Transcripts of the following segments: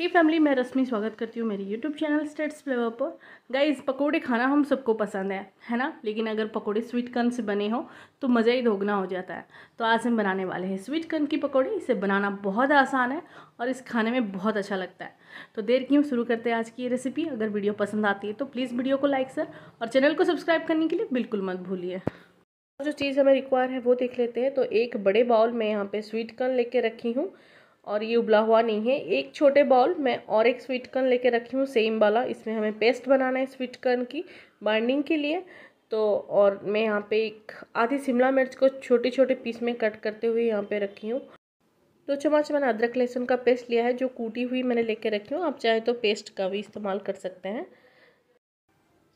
हे family मैं रश्मि स्वागत करती हूँ मेरी यूट्यूब चैनल स्टेट्स फ्लेवर पर गाइस पकोड़े खाना हम सबको पसंद है है ना लेकिन अगर पकोड़े स्वीट कर्न से बने हो तो मज़ा ही दोगुना हो जाता है तो आज हम बनाने वाले हैं स्वीट कर्न की पकोड़े इसे बनाना बहुत आसान है और इस खाने में बहुत अच्छा लगता है तो देर क्यों शुरू करते हैं आज की रेसिपी अगर वीडियो पसंद आती है तो प्लीज़ वीडियो को लाइक सर और चैनल को सब्सक्राइब करने के लिए बिल्कुल मत भूलिए जो चीज़ हमें रिक्वायर है वो देख लेते हैं तो एक बड़े बाउल में यहाँ पर स्वीट कर्न ले रखी हूँ और ये उबला हुआ नहीं है एक छोटे बाउल मैं और एक स्वीट कर्न लेके रखी हूँ सेम वाला इसमें हमें पेस्ट बनाना है स्वीट कर्न की बाइंडिंग के लिए तो और मैं यहाँ पे एक आधी शिमला मिर्च को छोटे छोटे पीस में कट करते हुए यहाँ पे रखी हूँ दो चम्मच मैंने अदरक लहसुन का पेस्ट लिया है जो कूटी हुई मैंने लेके रखी हूँ आप चाहें तो पेस्ट का भी इस्तेमाल कर सकते हैं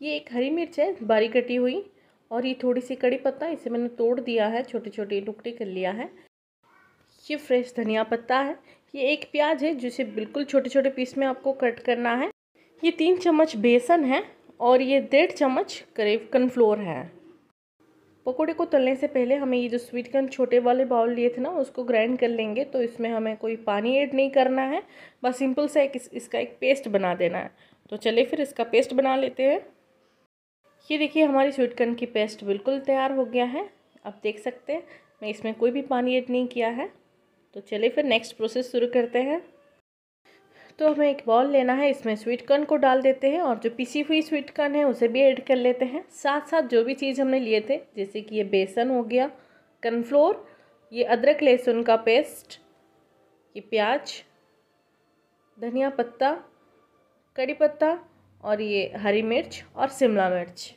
ये एक हरी मिर्च है बारीक कटी हुई और ये थोड़ी सी कड़ी पत्ता इसे मैंने तोड़ दिया है छोटे छोटे टुकड़े कर लिया है ये फ्रेश धनिया पत्ता है ये एक प्याज है जिसे बिल्कुल छोटे छोटे पीस में आपको कट करना है ये तीन चम्मच बेसन है और ये डेढ़ चम्मच करीब कनफ्लोर है पकोड़े को तलने से पहले हमें ये जो स्वीट कॉर्न छोटे वाले बाउल लिए थे ना उसको ग्राइंड कर लेंगे तो इसमें हमें कोई पानी ऐड नहीं करना है बस सिंपल सा एक इस, इसका एक पेस्ट बना देना है तो चलिए फिर इसका पेस्ट बना लेते हैं ये देखिए हमारी स्वीट कॉर्न की पेस्ट बिल्कुल तैयार हो गया है आप देख सकते हैं मैं इसमें कोई भी पानी ऐड नहीं किया है तो चलिए फिर नेक्स्ट प्रोसेस शुरू करते हैं तो हमें एक बॉल लेना है इसमें स्वीट कॉर्न को डाल देते हैं और जो पीसी हुई स्वीट कॉर्न है उसे भी ऐड कर लेते हैं साथ साथ जो भी चीज़ हमने लिए थे जैसे कि ये बेसन हो गया कनफ्लोर ये अदरक लहसुन का पेस्ट ये प्याज धनिया पत्ता कड़ी पत्ता और ये हरी मिर्च और शिमला मिर्च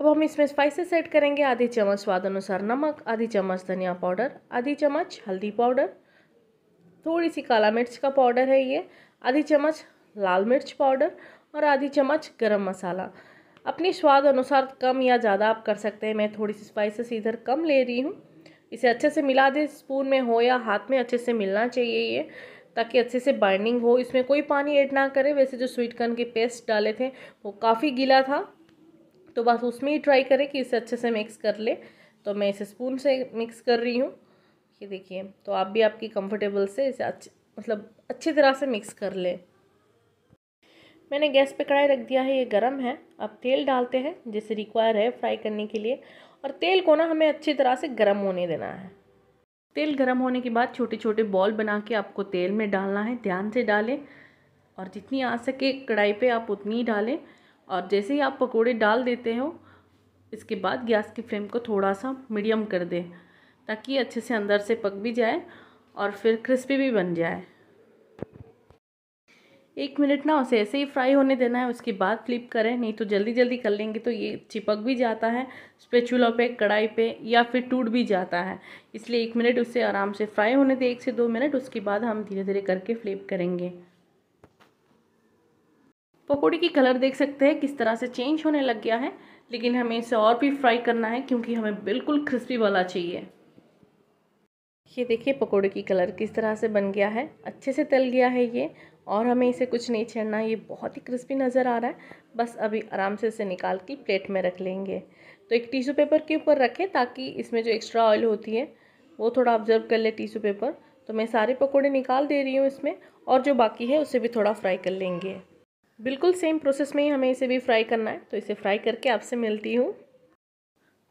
अब हम इसमें स्पाइसेस ऐड करेंगे आधी चम्मच स्वाद अनुसार नमक आधी चम्मच धनिया पाउडर आधी चम्मच हल्दी पाउडर थोड़ी सी काला मिर्च का पाउडर है ये आधी चम्मच लाल मिर्च पाउडर और आधी चम्मच गरम मसाला अपने स्वाद अनुसार कम या ज़्यादा आप कर सकते हैं मैं थोड़ी सी स्पाइसेस इधर कम ले रही हूँ इसे अच्छे से मिला दें स्पून में हो या हाथ में अच्छे से मिलना चाहिए ये ताकि अच्छे से बाइंडिंग हो इसमें कोई पानी ऐड ना करें वैसे जो स्वीट कॉर्न के पेस्ट डाले थे वो काफ़ी गीला था तो बस उसमें ही ट्राई करें कि इसे अच्छे से मिक्स कर ले तो मैं इसे स्पून से मिक्स कर रही हूँ ये देखिए तो आप भी आपकी कंफर्टेबल से इसे अच्छे मतलब अच्छी तरह से मिक्स कर लें मैंने गैस पे कढ़ाई रख दिया है ये गरम है अब तेल डालते हैं जिसे रिक्वायर है फ्राई करने के लिए और तेल को ना हमें अच्छी तरह से गर्म होने देना है तेल गर्म होने के बाद छोटे छोटे बॉल बना के आपको तेल में डालना है ध्यान से डालें और जितनी आ सके कढ़ाई पे आप उतनी ही डालें और जैसे ही आप पकोड़े डाल देते हो इसके बाद गैस की फ्लेम को थोड़ा सा मीडियम कर दें ताकि अच्छे से अंदर से पक भी जाए और फिर क्रिस्पी भी बन जाए एक मिनट ना उसे ऐसे ही फ्राई होने देना है उसके बाद फ्लिप करें नहीं तो जल्दी जल्दी कर लेंगे तो ये चिपक भी जाता है स्पेचुला पे कढ़ाई पे या फिर टूट भी जाता है इसलिए एक मिनट उसे आराम से फ्राई होने दें एक से दो मिनट उसके बाद हम धीरे धीरे करके फ्लिप करेंगे पकौड़े की कलर देख सकते हैं किस तरह से चेंज होने लग गया है लेकिन हमें इसे और भी फ्राई करना है क्योंकि हमें बिल्कुल क्रिस्पी वाला चाहिए ये देखिए पकौड़े की कलर किस तरह से बन गया है अच्छे से तल गया है ये और हमें इसे कुछ नहीं छेड़ना ये बहुत ही क्रिस्पी नज़र आ रहा है बस अभी आराम से इसे निकाल के प्लेट में रख लेंगे तो एक टिशू पेपर के ऊपर रखें ताकि इसमें जो एक्स्ट्रा ऑयल होती है वो थोड़ा ऑब्जर्व कर ले टिशू पेपर तो मैं सारे पकौड़े निकाल दे रही हूँ इसमें और जो बाकी है उसे भी थोड़ा फ्राई कर लेंगे बिल्कुल सेम प्रोसेस में ही हमें इसे भी फ्राई करना है तो इसे फ्राई करके आपसे मिलती हूँ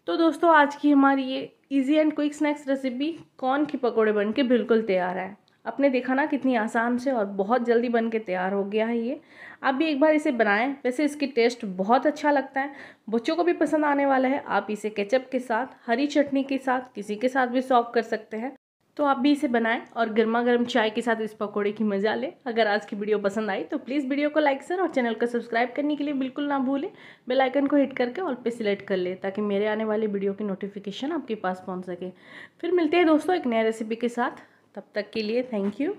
तो दोस्तों आज की हमारी ये easy and quick snacks recipe corn की पकोड़े बन के बिल्कुल तैयार है आपने देखा ना कितनी आसान से और बहुत जल्दी बन के तैयार हो गया है ये आप भी एक बार इसे बनाएं वैसे इसकी टेस्ट बहुत अच्छा लगता है बच्चों को भी पसंद आने वाला है आप इसे केचप के साथ हरी चटनी के साथ किसी के साथ भी सॉफ कर सकते हैं तो आप भी इसे बनाएं और गर्मा गर्म चाय के साथ इस पकौड़े की मजा लें अगर आज की वीडियो पसंद आई तो प्लीज़ वीडियो को लाइक करें और चैनल को सब्सक्राइब करने के लिए बिल्कुल ना भूलें बेल आइकन को हिट करके ऑल पे सिलेक्ट कर लें ताकि मेरे आने वाले वीडियो की नोटिफिकेशन आपके पास पहुँच सके फिर मिलते हैं दोस्तों एक नया रेसिपी के साथ तब तक के लिए थैंक यू